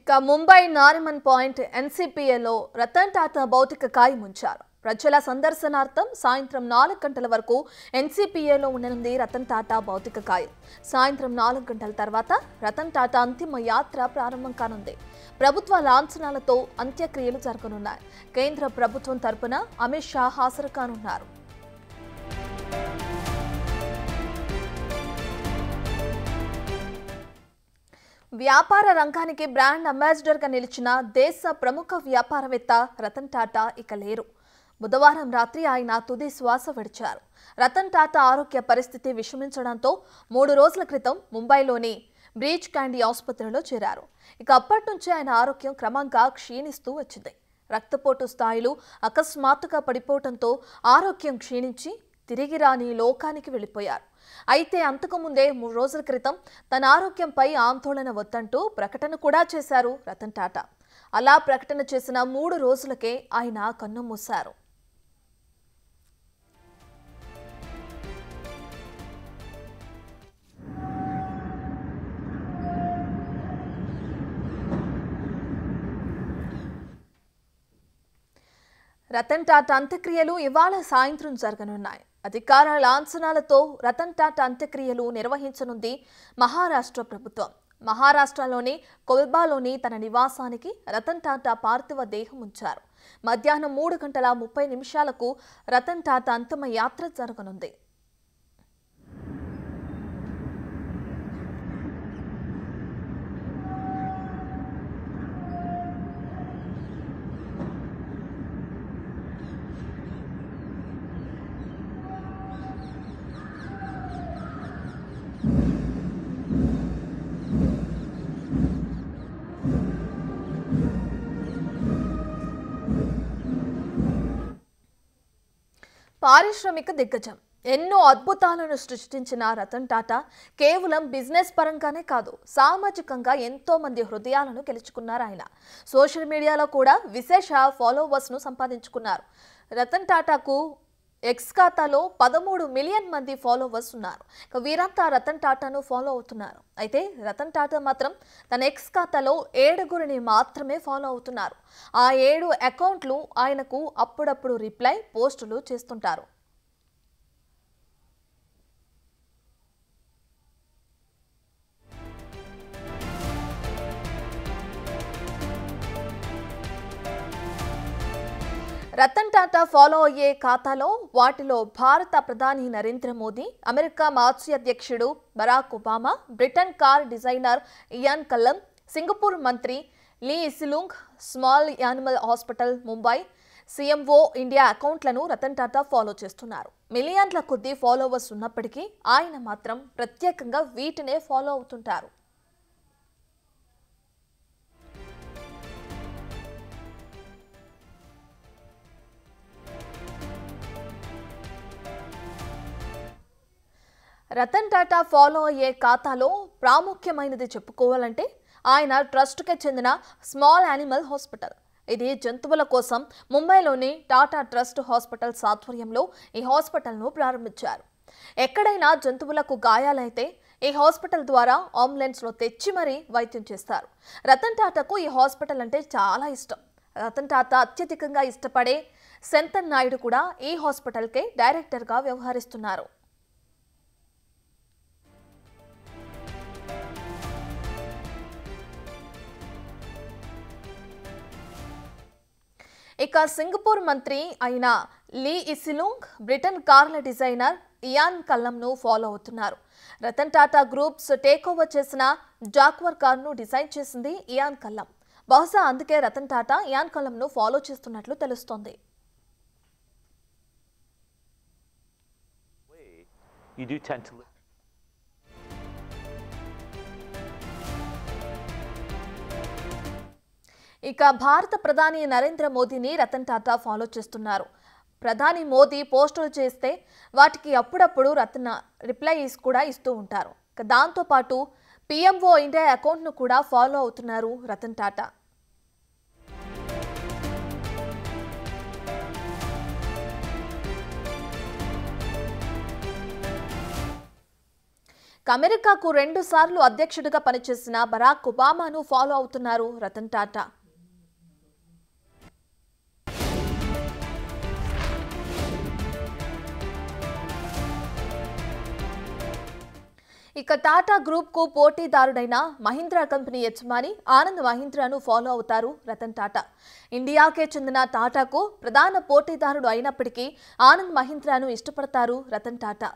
ఇక ముంబై నారిమన్ పాయింట్ ఎన్సీపీఏలో రతన్ టాటా భౌతిక ఉంచారు ప్రజల సందర్శనార్థం సాయంత్రం నాలుగు గంటల వరకు ఎన్సీపీఏలో ఉండనుంది రతన్ టాటా భౌతిక కాయం సాయంత్రం నాలుగు గంటల తర్వాత రతన్ టాటా అంతిమ యాత్ర ప్రారంభం కానుంది ప్రభుత్వ లాంఛనాలతో అంత్యక్రియలు జరగనున్నాయి కేంద్ర ప్రభుత్వం తరపున అమిత్ షా హాజరు కానున్నారు వ్యాపార రంగానికి బ్రాండ్ అంబాసిడర్గా నిలిచిన దేశ ప్రముఖ వ్యాపారవేత్త రతన్ టాటా ఇక లేరు బుధవారం రాత్రి ఆయన తుది శ్వాస విడిచారు రతన్ టాటా ఆరోగ్య పరిస్థితి విషమించడంతో మూడు రోజుల క్రితం ముంబైలోని బ్రీచ్ క్యాండీ ఆసుపత్రిలో చేరారు ఇక అప్పటి నుంచి ఆయన ఆరోగ్యం క్రమంగా క్షీణిస్తూ వచ్చింది రక్తపోటు స్థాయిలు అకస్మాత్తుగా పడిపోవడంతో ఆరోగ్యం క్షీణించి తిరిగి రాని లోకానికి వెళ్ళిపోయారు అయితే అంతకుముందే మూడు రోజుల క్రితం తన ఆరోగ్యంపై ఆందోళన వద్దంటూ ప్రకటన కూడా చేశారు రతన్ టాటా అలా ప్రకటన చేసిన మూడు రోజులకే ఆయన మూశారు రతన్ టాటా అంత్యక్రియలు ఇవాళ సాయంత్రం జరగనున్నాయి అధికార లాంఛనాలతో రతన్ టాటా అంత్యక్రియలు నిర్వహించనుంది మహారాష్ట్ర ప్రభుత్వం మహారాష్ట్రలోని కొల్బాలోని తన నివాసానికి రతన్ టాటా పార్థివ దేహం ఉంచారు మధ్యాహ్నం మూడు గంటల ముప్పై నిమిషాలకు రతన్ టాటా అంతిమ యాత్ర జరగనుంది పారిశ్రామిక దిగ్గజం ఎన్నో అద్భుతాలను సృష్టించిన రతన్ టాటా కేవలం బిజినెస్ పరంగానే కాదు సామాజికంగా ఎంతో మంది హృదయాలను గెలుచుకున్నారు ఆయన సోషల్ మీడియాలో కూడా విశేష ఫాలోవర్స్ను సంపాదించుకున్నారు రతన్ టాటాకు ఎక్స్ ఖాతాలో పదమూడు మిలియన్ మంది ఫాలోవర్స్ ఉన్నారు వీరంతా రతన్ టాటాను ఫాలో అవుతున్నారు అయితే రతన్ టాటా మాత్రం తన ఎక్స్ ఖాతాలో ఏడుగురిని మాత్రమే ఫాలో అవుతున్నారు ఆ ఏడు అకౌంట్లు ఆయనకు అప్పుడప్పుడు రిప్లై పోస్టులు చేస్తుంటారు రతన్ టాటా ఫాలో అయ్యే ఖాతాలో వాటిలో భారత ప్రధాని నరేంద్ర మోదీ అమెరికా మాజీ అధ్యక్షుడు Barack Obama Britain car designer Ian Callum Singapore మంత్రి Lee Hsien Loong small animal hospital Mumbai CMO India అకౌంట్లను రతన్ టాటా ఫాలో చేస్తున్నారు మిలియన్ల కొద్దీ ఫాలోవర్స్ ఉన్నప్పటికీ ఆయన మాత్రం ప్రత్యేకంగా వీటినే ఫాలో అవుతుంటారు రతన్ టాటా ఫాలో అయ్యే ఖాతాలో ప్రాముఖ్యమైనది చెప్పుకోవాలంటే ఆయన ట్రస్ట్కి చెందిన స్మాల్ యానిమల్ హాస్పిటల్ ఇది జంతువుల కోసం ముంబైలోని టాటా ట్రస్ట్ హాస్పిటల్ ఆధ్వర్యంలో ఈ హాస్పిటల్ను ప్రారంభించారు ఎక్కడైనా జంతువులకు గాయాలైతే ఈ హాస్పిటల్ ద్వారా అంబులెన్స్లో తెచ్చి మరీ వైద్యం చేస్తారు రతన్ టాటాకు ఈ హాస్పిటల్ అంటే చాలా ఇష్టం రతన్ టాటా అత్యధికంగా ఇష్టపడే శంతన్ నాయుడు కూడా ఈ హాస్పిటల్కే డైరెక్టర్గా వ్యవహరిస్తున్నారు ఇక సింగపూర్ మంత్రి అయిన లీ ఇసిలుంగ్ బ్రిటన్ కార్ల డిజైనర్ ఇయాన్ కల్లంను ఫాలో అవుతున్నారు Ratan Tata groups take over చేసిన జాక్వర్ కార్ను డిజైన్ చేసింది ఇయాన్ కల్లం బహుశా అందుకే రతన్ టాటా ఇయాన్ కల్లంను ఫాలో చేస్తున్నట్లు తెలుస్తోంది You do tend to ఇక భారత ప్రధాని నరేంద్ర మోదీని రతన్ టాటా ఫాలో చేస్తున్నారు ప్రధాని మోదీ పోస్టులు చేస్తే వాటికి అప్పుడప్పుడు రతన్ రిప్లైస్ కూడా ఇస్తూ ఉంటారు దాంతోపాటు పిఎంఓ ఇండియా అకౌంట్ను కూడా ఫాలో అవుతున్నారు రతన్ టాటా అమెరికాకు రెండుసార్లు అధ్యక్షుడిగా పనిచేసిన బరాక్ ఒబామాను ఫాలో అవుతున్నారు రతన్ టాటా ఇక టాటా గ్రూప్ కు పోటీదారుడైన మహీంద్రా కంపెనీ యజమాని ఆనంద్ మహీంద్రాను ఫాలో అవుతారు రతన్ టాటా ఇండియాకే చెందిన టాటాకు ప్రధాన పోటీదారుడు అయినప్పటికీ ఆనంద్ మహీంద్రాను ఇష్టపడతారు రతన్ టాటా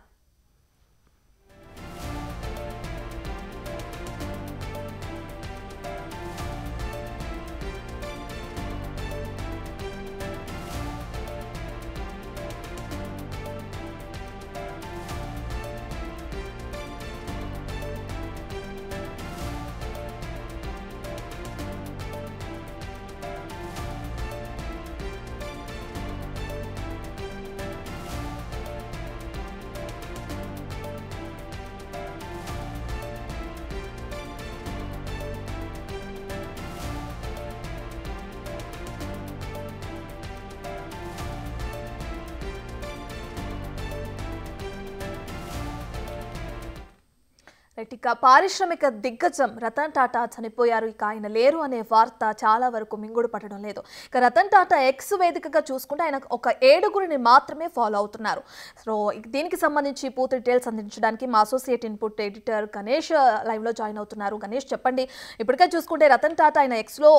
ఇక పారిశ్రామిక దిగ్గజం రతన్ టాటా చనిపోయారు ఇక ఆయన లేరు అనే వార్త చాలా వరకు మింగుడు పట్టడం లేదు ఇక రతన్ టాటా ఎక్స్ వేదికగా చూసుకుంటే ఆయన ఒక ఏడుగురిని మాత్రమే ఫాలో అవుతున్నారు సో దీనికి సంబంధించి పూర్తి డీటెయిల్స్ అందించడానికి మా అసోసియేట్ ఇన్పుట్ ఎడిటర్ గణేష్ లైవ్లో జాయిన్ అవుతున్నారు గణేష్ చెప్పండి ఇప్పటికే చూసుకుంటే రతన్ టాటా ఆయన ఎక్స్లో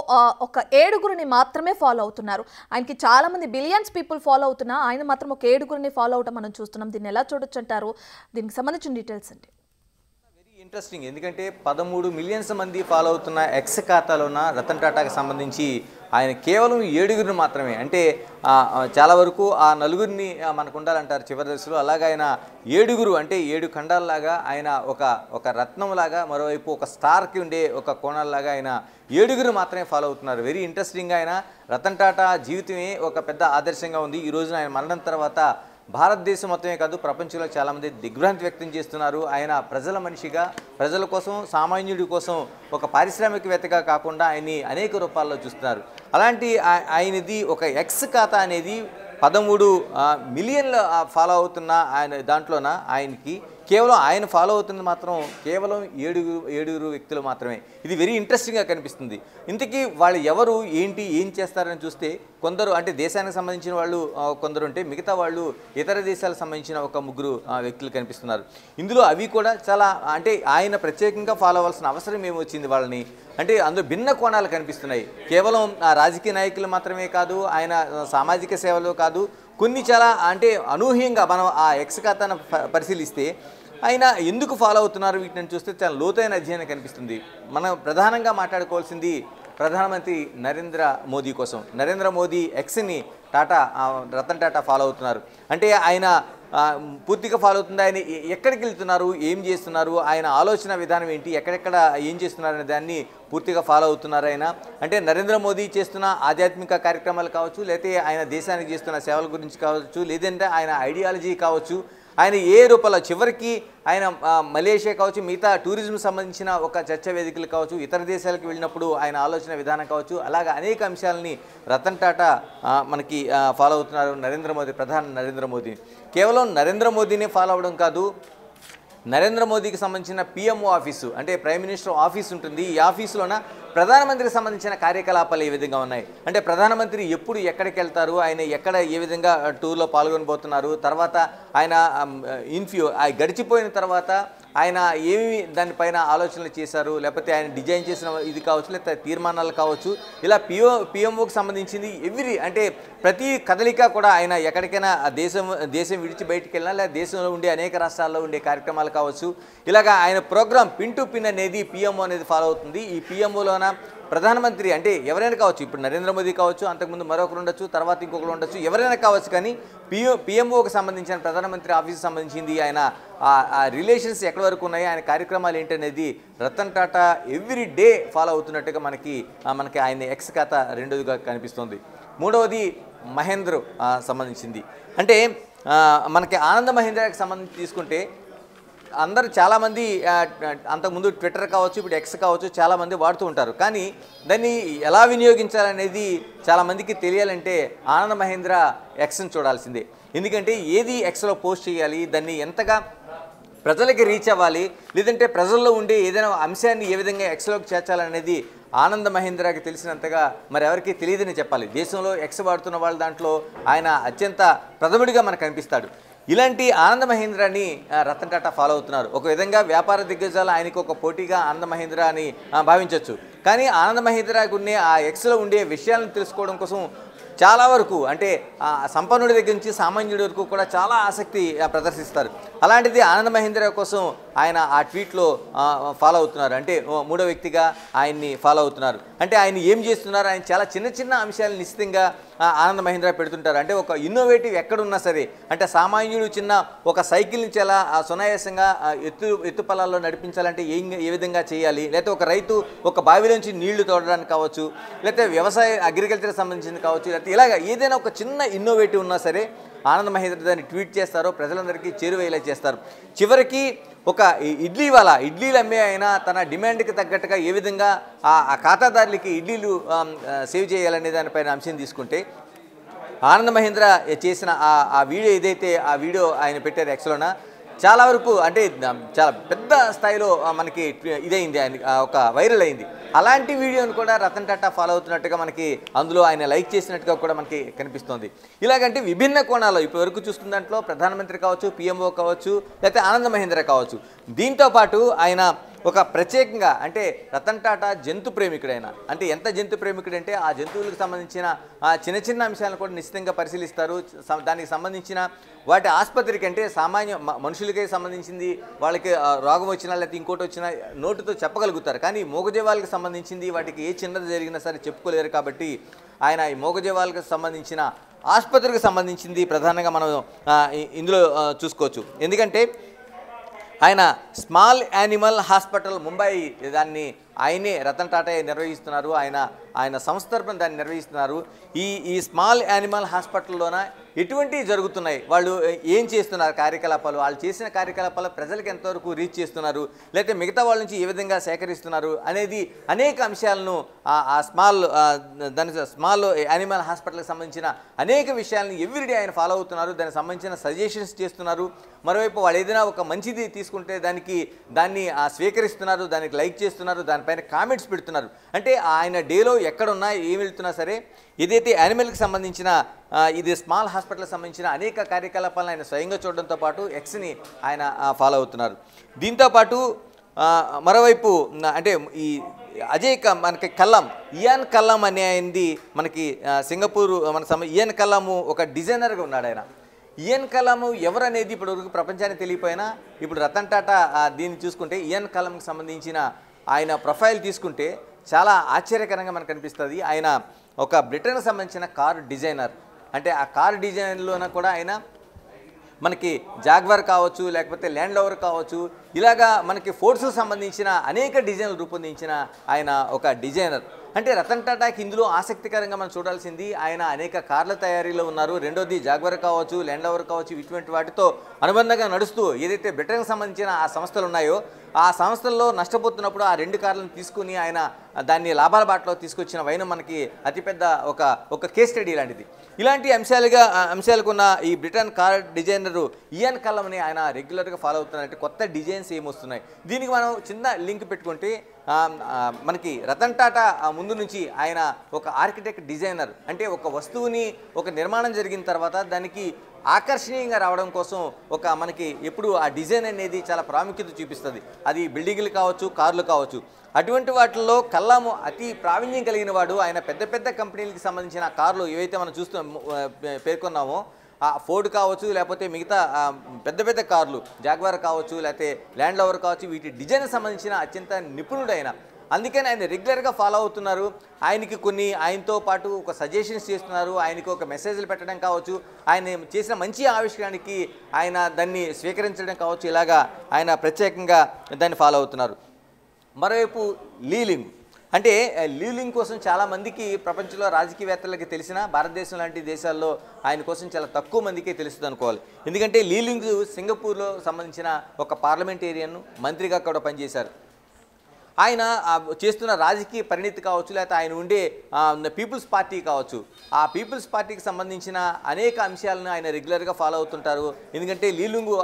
ఒక ఏడుగురిని మాత్రమే ఫాలో అవుతున్నారు ఆయనకి చాలామంది బిలియన్స్ పీపుల్ ఫాలో అవుతున్నా ఆయన మాత్రం ఒక ఏడుగురిని ఫాలో అవటం మనం చూస్తున్నాం దీన్ని ఎలా చూడొచ్చు అంటారు దీనికి సంబంధించిన డీటెయిల్స్ అండి ఇంట్రెస్టింగ్ ఎందుకంటే పదమూడు మిలియన్స్ మంది ఫాలో అవుతున్న ఎక్స్ ఖాతాలోన రతన్ టాటాకి సంబంధించి ఆయన కేవలం ఏడుగురిని మాత్రమే అంటే చాలా వరకు ఆ నలుగురిని మనకు ఉండాలంటారు చివరి దశలో అలాగే ఆయన ఏడుగురు అంటే ఏడు ఖండాల్లాగా ఆయన ఒక ఒక రత్నంలాగా మరోవైపు ఒక స్టార్కి ఉండే ఒక కోణాల్లాగా ఆయన ఏడుగురు మాత్రమే ఫాలో అవుతున్నారు వెరీ ఇంట్రెస్టింగ్ ఆయన రతన్ టాటా జీవితమే ఒక పెద్ద ఆదర్శంగా ఉంది ఈ రోజున ఆయన మరణం తర్వాత భారతదేశం మొత్తమే కాదు ప్రపంచంలో చాలామంది దిగ్భ్రాంతి వ్యక్తం చేస్తున్నారు ఆయన ప్రజల మనిషిగా ప్రజల కోసం సామాన్యుడి కోసం ఒక పారిశ్రామికవేత్తగా కాకుండా ఆయన్ని అనేక రూపాల్లో చూస్తున్నారు అలాంటి ఆయనది ఒక ఎక్స్ ఖాతా అనేది పదమూడు మిలియన్ల ఫాలో అవుతున్న ఆయన దాంట్లోన ఆయనకి కేవలం ఆయన ఫాలో అవుతుంది మాత్రం కేవలం ఏడుగురు ఏడుగురు వ్యక్తులు మాత్రమే ఇది వెరీ ఇంట్రెస్టింగ్గా కనిపిస్తుంది ఇంతకీ వాళ్ళు ఎవరు ఏంటి ఏం చేస్తారని చూస్తే కొందరు అంటే దేశానికి సంబంధించిన వాళ్ళు కొందరు ఉంటే మిగతా వాళ్ళు ఇతర దేశాలకు సంబంధించిన ఒక ముగ్గురు వ్యక్తులు కనిపిస్తున్నారు ఇందులో అవి కూడా చాలా అంటే ఆయన ప్రత్యేకంగా ఫాలో అవ్వాల్సిన అవసరం ఏమొచ్చింది వాళ్ళని అంటే అందులో భిన్న కోణాలు కనిపిస్తున్నాయి కేవలం రాజకీయ నాయకులు మాత్రమే కాదు ఆయన సామాజిక సేవలు కాదు కొన్ని చాలా అంటే అనూహ్యంగా మనం ఆ ఎక్స్ ఖాతాను పరిశీలిస్తే ఆయన ఎందుకు ఫాలో అవుతున్నారు వీటిని చూస్తే చాలా లోతైన అధ్యయనం కనిపిస్తుంది మనం ప్రధానంగా మాట్లాడుకోవాల్సింది ప్రధానమంత్రి నరేంద్ర మోదీ కోసం నరేంద్ర మోదీ ఎక్స్ని టాటా రతన్ టాటా ఫాలో అవుతున్నారు అంటే ఆయన పూర్తిగా ఫాలో అవుతుంది ఆయన ఎక్కడికి వెళ్తున్నారు ఏం చేస్తున్నారు ఆయన ఆలోచన విధానం ఏంటి ఎక్కడెక్కడ ఏం చేస్తున్నారు అనే దాన్ని పూర్తిగా ఫాలో అవుతున్నారు ఆయన అంటే నరేంద్ర మోదీ చేస్తున్న ఆధ్యాత్మిక కార్యక్రమాలు కావచ్చు లేకపోతే ఆయన దేశానికి చేస్తున్న సేవల గురించి కావచ్చు లేదంటే ఆయన ఐడియాలజీ కావచ్చు ఆయన ఏ రూపంలో చివరికి ఆయన మలేషియా కావచ్చు మిగతా టూరిజం సంబంధించిన ఒక చర్చ వేదికలు కావచ్చు ఇతర దేశాలకు వెళ్ళినప్పుడు ఆయన ఆలోచన విధానం కావచ్చు అలాగే అనేక అంశాలని రతన్ టాటా మనకి ఫాలో అవుతున్నారు నరేంద్ర మోదీ ప్రధాని నరేంద్ర మోదీ కేవలం నరేంద్ర మోదీనే ఫాలో అవ్వడం కాదు నరేంద్ర మోదీకి సంబంధించిన పిఎంఓ ఆఫీసు అంటే ప్రైమ్ మినిస్టర్ ఆఫీస్ ఉంటుంది ఈ ఆఫీసులోన ప్రధానమంత్రికి సంబంధించిన కార్యకలాపాలు ఏ విధంగా ఉన్నాయి అంటే ప్రధానమంత్రి ఎప్పుడు ఎక్కడికి వెళ్తారు ఆయన ఎక్కడ ఏ విధంగా టూర్లో పాల్గొనబోతున్నారు తర్వాత ఆయన ఇన్ఫ్యూ గడిచిపోయిన తర్వాత ఆయన ఏమి దానిపైన ఆలోచనలు చేశారు లేకపోతే ఆయన డిజైన్ చేసిన ఇది కావచ్చు లేకపోతే తీర్మానాలు కావచ్చు ఇలా పిఓ పిఎంఓకి సంబంధించింది ఎవ్రీ అంటే ప్రతి కదలిక కూడా ఆయన ఎక్కడికైనా దేశం దేశం విడిచి బయటికి వెళ్ళినా లేదా దేశంలో ఉండే అనేక రాష్ట్రాల్లో ఉండే కార్యక్రమాలు కావచ్చు ఇలాగ ఆయన ప్రోగ్రామ్ పిన్ టు పిన్ అనేది పిఎంఓ అనేది ఫాలో అవుతుంది ఈ పిఎంఓలోన ప్రధానమంత్రి అంటే ఎవరైనా కావచ్చు ఇప్పుడు నరేంద్ర మోదీ కావచ్చు అంతకుముందు మరొకరు ఉండొచ్చు తర్వాత ఇంకొకరు ఉండొచ్చు ఎవరైనా కావచ్చు కానీ పిఎం పిఎంఓకి సంబంధించిన ప్రధానమంత్రి ఆఫీస్కి సంబంధించింది ఆయన ఆ రిలేషన్స్ ఎక్కడి వరకు ఉన్నాయి ఆయన కార్యక్రమాలు ఏంటనేది Ratan Tata every day follow అవుతున్నట్టుగా మనకి మనకి ఆయన ఎక్స్ ఖాత రెండోదిగా కనిపిస్తుంది మూడవది మహేంద్ర సంబంధించింది అంటే మనకి ఆనంద మహేంద్రకి సంబంధించి తీసుకుంటే అందరు చాలామంది అంతకుముందు ట్విట్టర్ కావచ్చు ఇప్పుడు ఎక్స్ కావచ్చు చాలామంది వాడుతూ ఉంటారు కానీ దాన్ని ఎలా వినియోగించాలనేది చాలామందికి తెలియాలంటే ఆనంద మహేంద్ర ఎక్స్ని చూడాల్సిందే ఎందుకంటే ఏది ఎక్స్లో పోస్ట్ చేయాలి దాన్ని ఎంతగా ప్రజలకి రీచ్ అవ్వాలి లేదంటే ప్రజల్లో ఉండే ఏదైనా అంశాన్ని ఏ విధంగా ఎక్స్లోకి చేర్చాలనేది ఆనంద మహేంద్రకి తెలిసినంతగా మరి ఎవరికి తెలియదని చెప్పాలి దేశంలో ఎక్స్ వాడుతున్న వాళ్ళ దాంట్లో ఆయన అత్యంత ప్రథముడిగా మనకు కనిపిస్తాడు ఇలాంటి ఆనంద మహేంద్రని రతన్ టాటా ఫాలో అవుతున్నారు ఒక విధంగా వ్యాపార దిగ్గజాలు ఆయనకు ఒక పోటీగా ఆనంద మహేంద్ర అని భావించవచ్చు కానీ ఆనంద మహేంద్రకు ఉండే ఆ ఎక్స్లో ఉండే విషయాలను తెలుసుకోవడం కోసం చాలా వరకు అంటే సంపన్నుడి దగ్గర నుంచి సామాన్యుడి వరకు కూడా చాలా ఆసక్తి ప్రదర్శిస్తారు అలాంటిది ఆనంద మహేంద్ర కోసం ఆయన ఆ ట్వీట్లో ఫాలో అవుతున్నారు అంటే మూడో వ్యక్తిగా ఆయన్ని ఫాలో అవుతున్నారు అంటే ఆయన ఏం చేస్తున్నారు ఆయన చాలా చిన్న చిన్న అంశాలు నిశ్చితంగా ఆనంద మహేంద్ర పెడుతుంటారు అంటే ఒక ఇన్నోవేటివ్ ఎక్కడున్నా సరే అంటే సామాన్యుడు చిన్న ఒక సైకిల్ని చాలా సునాయాసంగా ఎత్తు ఎత్తు పొలాల్లో నడిపించాలంటే ఏం ఏ విధంగా చేయాలి లేకపోతే ఒక రైతు ఒక బావిలోంచి నీళ్లు తోడడానికి కావచ్చు లేకపోతే వ్యవసాయ అగ్రికల్చర్ సంబంధించింది కావచ్చు లేకపోతే ఇలాగ ఏదైనా ఒక చిన్న ఇన్నోవేటివ్ ఉన్నా సరే ఆనంద్ మహేంద్ర దాన్ని ట్వీట్ చేస్తారో ప్రజలందరికీ చేరువేలా చేస్తారు చివరికి ఒక ఇడ్లీ వాళ్ళ ఇడ్లీలు అమ్మే అయినా తన డిమాండ్కి తగ్గట్టుగా ఏ విధంగా ఆ ఖాతాదారులకి ఇడ్లీలు సేవ్ చేయాలనే దానిపైన అంశం తీసుకుంటే ఆనంద్ మహేంద్ర చేసిన ఆ వీడియో ఏదైతే ఆ వీడియో ఆయన పెట్టారు ఎక్స్లోనా చాలా వరకు అంటే చాలా పెద్ద స్థాయిలో మనకి ఇదైంది ఆయన ఒక వైరల్ అయింది అలాంటి వీడియోని కూడా రతన్ టాటా ఫాలో అవుతున్నట్టుగా మనకి అందులో ఆయన లైక్ చేసినట్టుగా కూడా మనకి కనిపిస్తోంది ఇలాగంటే విభిన్న కోణాల్లో ఇప్పటి వరకు చూస్తున్న దాంట్లో ప్రధానమంత్రి కావచ్చు పిఎంఓ కావచ్చు లేకపోతే ఆనంద మహేంద్ర కావచ్చు దీంతోపాటు ఆయన ఒక ప్రత్యేకంగా అంటే రతన్ టాటా జంతు ప్రేమికుడైన అంటే ఎంత జంతు ప్రేమికుడంటే ఆ జంతువులకు సంబంధించిన చిన్న చిన్న అంశాలను కూడా నిశ్చితంగా పరిశీలిస్తారు దానికి సంబంధించిన వాటి ఆసుపత్రికి అంటే సామాన్య మనుషులకే సంబంధించింది వాళ్ళకి రోగం వచ్చినా లేకపోతే ఇంకోటి వచ్చినా నోటుతో చెప్పగలుగుతారు కానీ మూగజీవాలకు సంబంధించింది వాటికి ఏ చిన్నది జరిగినా సరే చెప్పుకోలేరు కాబట్టి ఆయన ఈ మూగజీవాలకు సంబంధించిన ఆసుపత్రికి సంబంధించింది ప్రధానంగా మనం ఇందులో చూసుకోవచ్చు ఎందుకంటే ఆయన స్మాల్ యానిమల్ హాస్పిటల్ ముంబై దాన్ని ఆయనే రతన్ టాటా నిర్వహిస్తున్నారు ఆయన ఆయన సంస్థ తరపున దాన్ని నిర్వహిస్తున్నారు ఈ ఈ స్మాల్ యానిమల్ హాస్పిటల్లోన ఎటువంటివి జరుగుతున్నాయి వాళ్ళు ఏం చేస్తున్నారు కార్యకలాపాలు వాళ్ళు చేసిన కార్యకలాపాలు ప్రజలకు ఎంతవరకు రీచ్ చేస్తున్నారు లేకపోతే మిగతా వాళ్ళ నుంచి ఏ విధంగా సేకరిస్తున్నారు అనేది అనేక అంశాలను ఆ స్మాల్ దాని స్మాల్ యానిమల్ హాస్పిటల్కి సంబంధించిన అనేక విషయాలను ఎవ్రీడే ఆయన ఫాలో అవుతున్నారు దానికి సంబంధించిన సజెషన్స్ చేస్తున్నారు మరోవైపు వాళ్ళు ఏదైనా ఒక మంచిది తీసుకుంటే దానికి దాన్ని స్వీకరిస్తున్నారు దానికి లైక్ చేస్తున్నారు దాని పైన కామెంట్స్ పెడుతున్నారు అంటే ఆయన డేలో ఎక్కడున్నా ఏం వెళ్తున్నా సరే ఏదైతే యానిమల్కి సంబంధించిన ఇది స్మాల్ హాస్పిటల్కి సంబంధించిన అనేక కార్యకలాపాలను ఆయన స్వయంగా చూడడంతో పాటు ఎక్స్ని ఆయన ఫాలో అవుతున్నారు దీంతోపాటు మరోవైపు అంటే ఈ అజయ్ మనకి కల్లాం ఇయాన్ కల్లాం అనే అయింది మనకి సింగపూర్ మన సమ ఇయన్ కల్లాము ఒక డిజైనర్గా ఉన్నాడు ఆయన ఇయన్ కలాము ఎవరనేది ఇప్పటివరకు ప్రపంచానికి తెలియపోయినా ఇప్పుడు రతన్ టాటా దీన్ని చూసుకుంటే ఇయన్ కలాంకి సంబంధించిన ఆయన ప్రొఫైల్ తీసుకుంటే చాలా ఆశ్చర్యకరంగా మనకు అనిపిస్తుంది ఆయన ఒక బ్రిటన్కి సంబంధించిన కారు డిజైనర్ అంటే ఆ కారు డిజైన్లోన కూడా ఆయన మనకి జాగ్వర్ కావచ్చు లేకపోతే ల్యాండ్ లవర్ కావచ్చు ఇలాగా మనకి ఫోర్స్కు సంబంధించిన అనేక డిజైన్లు రూపొందించిన ఆయన ఒక డిజైనర్ అంటే రతన్ టాటాకి ఇందులో ఆసక్తికరంగా మనం చూడాల్సింది ఆయన అనేక కార్ల తయారీలో ఉన్నారు రెండోది జాగ్వర్ కావచ్చు ల్యాండ్ ఓవర్ కావచ్చు ఇటువంటి వాటితో అనుబంధంగా నడుస్తూ ఏదైతే బ్రిటన్కి సంబంధించిన ఆ సంస్థలు ఉన్నాయో ఆ సంస్థల్లో నష్టపోతున్నప్పుడు ఆ రెండు కార్లను తీసుకుని ఆయన దాన్ని లాభాల బాటలో తీసుకొచ్చిన వైన మనకి అతిపెద్ద ఒక ఒక కేస్ స్టడీ లాంటిది ఇలాంటి అంశాలుగా అంశాలకున్న ఈ బ్రిటన్ కార్ డిజైనరు ఇయన్ కలంని ఆయన రెగ్యులర్గా ఫాలో అవుతున్నారంటే కొత్త డిజైన్స్ ఏమొస్తున్నాయి దీనికి మనం చిన్న లింక్ పెట్టుకుంటే మనకి రతన్ టాటా ముందు నుంచి ఆయన ఒక ఆర్కిటెక్ట్ డిజైనర్ అంటే ఒక వస్తువుని ఒక నిర్మాణం జరిగిన తర్వాత దానికి ఆకర్షణీయంగా రావడం కోసం ఒక మనకి ఎప్పుడు ఆ డిజైన్ అనేది చాలా ప్రాముఖ్యత చూపిస్తుంది అది బిల్డింగ్లు కావచ్చు కార్లు కావచ్చు అటువంటి వాటిల్లో కల్లాము అతి ప్రావీణ్యం కలిగిన వాడు ఆయన పెద్ద పెద్ద కంపెనీలకు సంబంధించిన కార్లు ఏవైతే మనం చూస్తూ పేర్కొన్నామో ఫోర్డ్ కావచ్చు లేకపోతే మిగతా పెద్ద పెద్ద కార్లు జాగ్వార్ కావచ్చు లేకపోతే ల్యాండ్ లవర్ కావచ్చు వీటి డిజైన్ సంబంధించిన అత్యంత నిపుణుడైన అందుకని ఆయన రెగ్యులర్గా ఫాలో అవుతున్నారు ఆయనకి కొన్ని ఆయనతో పాటు ఒక సజెషన్స్ చేస్తున్నారు ఆయనకు ఒక మెసేజ్లు పెట్టడం కావచ్చు ఆయన చేసిన మంచి ఆవిష్కరణకి ఆయన దాన్ని స్వీకరించడం కావచ్చు ఇలాగా ఆయన ప్రత్యేకంగా దాన్ని ఫాలో అవుతున్నారు మరోవైపు లీలింగ్ అంటే లీలింగ్ కోసం చాలా మందికి ప్రపంచంలో రాజకీయవేత్తలకి తెలిసిన భారతదేశం లాంటి దేశాల్లో ఆయన కోసం చాలా తక్కువ మందికే తెలుస్తుంది అనుకోవాలి ఎందుకంటే లీలింగ్ సింగపూర్లో సంబంధించిన ఒక పార్లమెంటేరియన్ మంత్రిగా కూడా పనిచేశారు ఆయన చేస్తున్న రాజకీయ పరిణితి కావచ్చు లేకపోతే ఆయన ఉండే పీపుల్స్ పార్టీ కావచ్చు ఆ పీపుల్స్ పార్టీకి సంబంధించిన అనేక అంశాలను ఆయన రెగ్యులర్గా ఫాలో అవుతుంటారు ఎందుకంటే లీలుంగు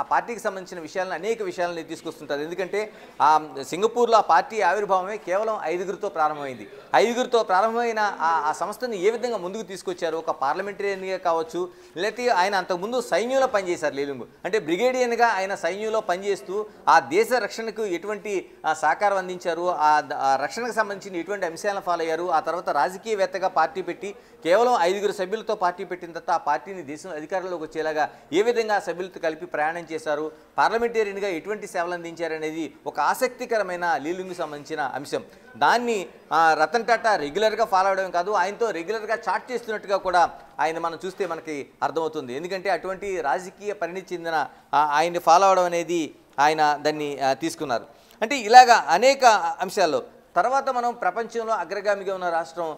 ఆ పార్టీకి సంబంధించిన విషయాలను అనేక విషయాలను తీసుకొస్తుంటారు ఎందుకంటే ఆ సింగపూర్లో ఆ పార్టీ ఆవిర్భావమే కేవలం ఐదుగురితో ప్రారంభమైంది ఐదుగురితో ప్రారంభమైన ఆ సంస్థను ఏ విధంగా ముందుకు తీసుకొచ్చారు ఒక పార్లమెంటేరియన్గా కావచ్చు లేకపోతే ఆయన అంతకుముందు సైన్యంలో పనిచేశారు లీలుంగు అంటే బ్రిగేడియన్గా ఆయన సైన్యంలో పనిచేస్తూ ఆ దేశ రక్షణకు ఎటువంటి సహకారం అందించారు ఆ రక్షణకు సంబంధించిన ఎటువంటి అంశాలను ఫాలో అయ్యారు ఆ తర్వాత రాజకీయవేత్తగా పార్టీ పెట్టి కేవలం ఐదుగురు సభ్యులతో పార్టీ పెట్టిన తర్వాత ఆ పార్టీని దేశం అధికారంలోకి వచ్చేలాగా ఏ విధంగా సభ్యులతో కలిపి ప్రయాణం చేశారు పార్లమెంటేరియన్గా ఎటువంటి సేవలు అందించారనేది ఒక ఆసక్తికరమైన లీలింగ్కు సంబంధించిన అంశం దాన్ని రతన్ టాటా రెగ్యులర్గా ఫాలో అవ్వడం కాదు ఆయనతో రెగ్యులర్గా చాట్ చేస్తున్నట్టుగా కూడా ఆయన మనం చూస్తే మనకి అర్థమవుతుంది ఎందుకంటే అటువంటి రాజకీయ పరిణితి చెందిన ఆయన్ని ఫాలో అవడం అనేది ఆయన దాన్ని తీసుకున్నారు అంటే ఇలాగా అనేక అంశాల్లో తర్వాత మనం ప్రపంచంలో అగ్రగామిగా ఉన్న రాష్ట్రం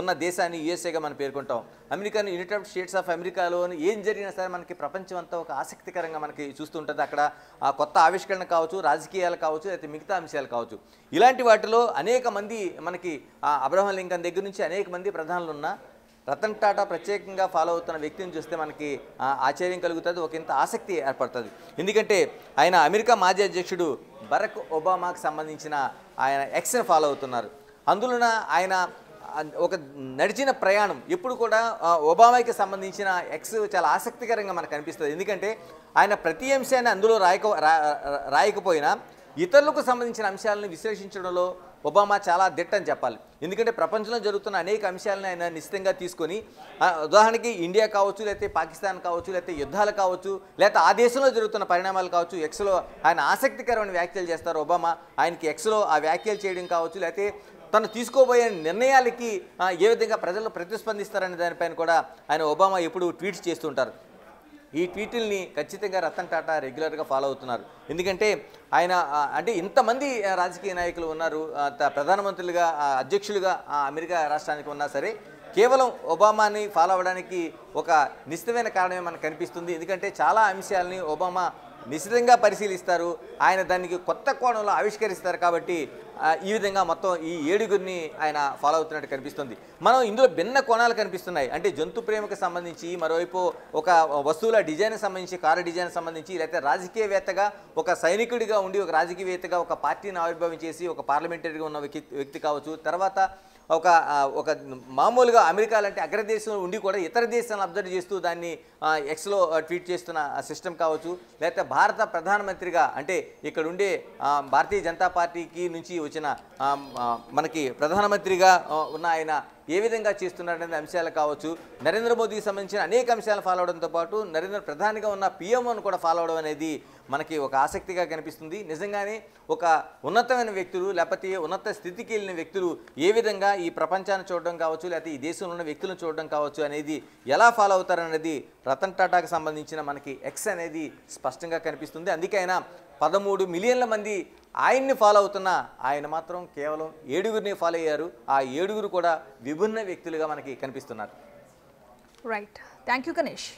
ఉన్న దేశాన్ని యుఎస్ఏగా మనం పేర్కొంటాం అమెరికా యునైటెడ్ స్టేట్స్ ఆఫ్ అమెరికాలో ఏం జరిగినా సరే మనకి ప్రపంచం అంతా ఒక ఆసక్తికరంగా మనకి చూస్తుంటుంది అక్కడ ఆ కొత్త ఆవిష్కరణ కావచ్చు రాజకీయాలు కావచ్చు లేకపోతే మిగతా అంశాలు కావచ్చు ఇలాంటి వాటిలో అనేక మంది మనకి అబ్రహం లింకన్ దగ్గర నుంచి అనేక మంది ప్రధానులు ఉన్నా రతన్ టాటా ప్రత్యేకంగా ఫాలో అవుతున్న వ్యక్తిని చూస్తే మనకి ఆశ్చర్యం కలుగుతుంది ఒక ఇంత ఆసక్తి ఏర్పడుతుంది ఎందుకంటే ఆయన అమెరికా మాజీ అధ్యక్షుడు బరక్ ఒబామాకు సంబంధించిన ఆయన ఎక్స్ని ఫాలో అవుతున్నారు అందులోన ఆయన ఒక నడిచిన ప్రయాణం ఎప్పుడు కూడా ఒబామాకి సంబంధించిన ఎక్స్ చాలా ఆసక్తికరంగా మనకు అనిపిస్తుంది ఎందుకంటే ఆయన ప్రతి అంశాన్ని అందులో రాయక రాయకపోయినా ఇతరులకు సంబంధించిన అంశాలను విశ్లేషించడంలో ఒబామా చాలా దిట్ట అని చెప్పాలి ఎందుకంటే ప్రపంచంలో జరుగుతున్న అనేక అంశాలను ఆయన నిశ్చితంగా తీసుకొని ఉదాహరణకి ఇండియా కావచ్చు లేకపోతే పాకిస్తాన్ కావచ్చు లేకపోతే యుద్ధాలు కావచ్చు లేకపోతే ఆ దేశంలో జరుగుతున్న పరిణామాలు కావచ్చు ఎక్స్లో ఆయన ఆసక్తికరమైన వ్యాఖ్యలు చేస్తారు ఒబామా ఆయనకి ఎక్స్లో ఆ వ్యాఖ్యలు చేయడం కావచ్చు లేకపోతే తను తీసుకోబోయే నిర్ణయాలకి ఏ విధంగా ప్రజలు ప్రతిస్పందిస్తారనే దానిపైన కూడా ఆయన ఒబామా ఎప్పుడు ట్వీట్స్ చేస్తుంటారు ఈ ట్వీట్ని ఖచ్చితంగా రతన్ టాటా రెగ్యులర్గా ఫాలో అవుతున్నారు ఎందుకంటే ఆయన అంటే ఇంతమంది రాజకీయ నాయకులు ఉన్నారు ప్రధానమంత్రులుగా అధ్యక్షులుగా అమెరికా రాష్ట్రానికి ఉన్నా సరే కేవలం ఒబామాని ఫాలో అవ్వడానికి ఒక నిశ్చితమైన కారణమే మనకు కనిపిస్తుంది ఎందుకంటే చాలా అంశాలని ఒబామా నిశ్చితంగా పరిశీలిస్తారు ఆయన దానికి కొత్త కోణంలో ఆవిష్కరిస్తారు కాబట్టి ఈ విధంగా మొత్తం ఈ ఏడుగురిని ఆయన ఫాలో అవుతున్నట్టు కనిపిస్తుంది మనం ఇందులో భిన్న కోణాలు కనిపిస్తున్నాయి అంటే జంతు ప్రేమకు సంబంధించి మరోవైపు ఒక వస్తువుల డిజైన్కి సంబంధించి కారు డిజైన్ సంబంధించి లేకపోతే రాజకీయవేత్తగా ఒక సైనికుడిగా ఉండి ఒక రాజకీయవేత్తగా ఒక పార్టీని ఆవిర్భావం చేసి ఒక పార్లమెంటరీగా ఉన్న వ్యక్తి కావచ్చు తర్వాత ఒక ఒక మామూలుగా అమెరికా లాంటి అగ్రదేశంలో ఉండి కూడా ఇతర దేశాలను అబ్జర్వ్ చేస్తూ దాన్ని ఎక్స్లో ట్వీట్ చేస్తున్న సిస్టమ్ కావచ్చు లేకపోతే భారత ప్రధానమంత్రిగా అంటే ఇక్కడ ఉండే భారతీయ జనతా పార్టీకి నుంచి వచ్చిన మనకి ప్రధానమంత్రిగా ఉన్న ఆయన ఏ విధంగా చేస్తున్నాడనే అంశాలు కావచ్చు నరేంద్ర మోదీకి సంబంధించిన అనేక అంశాలు ఫాలో అవడంతో పాటు నరేంద్ర ప్రధానిగా ఉన్న పిఎంఓను కూడా ఫాలో అవడం అనేది మనకి ఒక ఆసక్తిగా కనిపిస్తుంది నిజంగానే ఒక ఉన్నతమైన వ్యక్తులు లేకపోతే ఉన్నత స్థితికి వెళ్ళిన వ్యక్తులు ఏ విధంగా ఈ ప్రపంచాన్ని చూడడం కావచ్చు లేకపోతే ఈ దేశంలో ఉన్న వ్యక్తులను చూడడం కావచ్చు అనేది ఎలా ఫాలో అవుతారనేది రతన్ టాటాకు సంబంధించిన మనకి ఎక్స్ అనేది స్పష్టంగా కనిపిస్తుంది అందుకైనా పదమూడు మిలియన్ల మంది ఆయన్ని ఫాలో అవుతున్న ఆయన మాత్రం కేవలం ఏడుగురిని ఫాలో అయ్యారు ఆ ఏడుగురు కూడా విభిన్న వ్యక్తులుగా మనకి కనిపిస్తున్నారు రైట్ థ్యాంక్ యూ గణేష్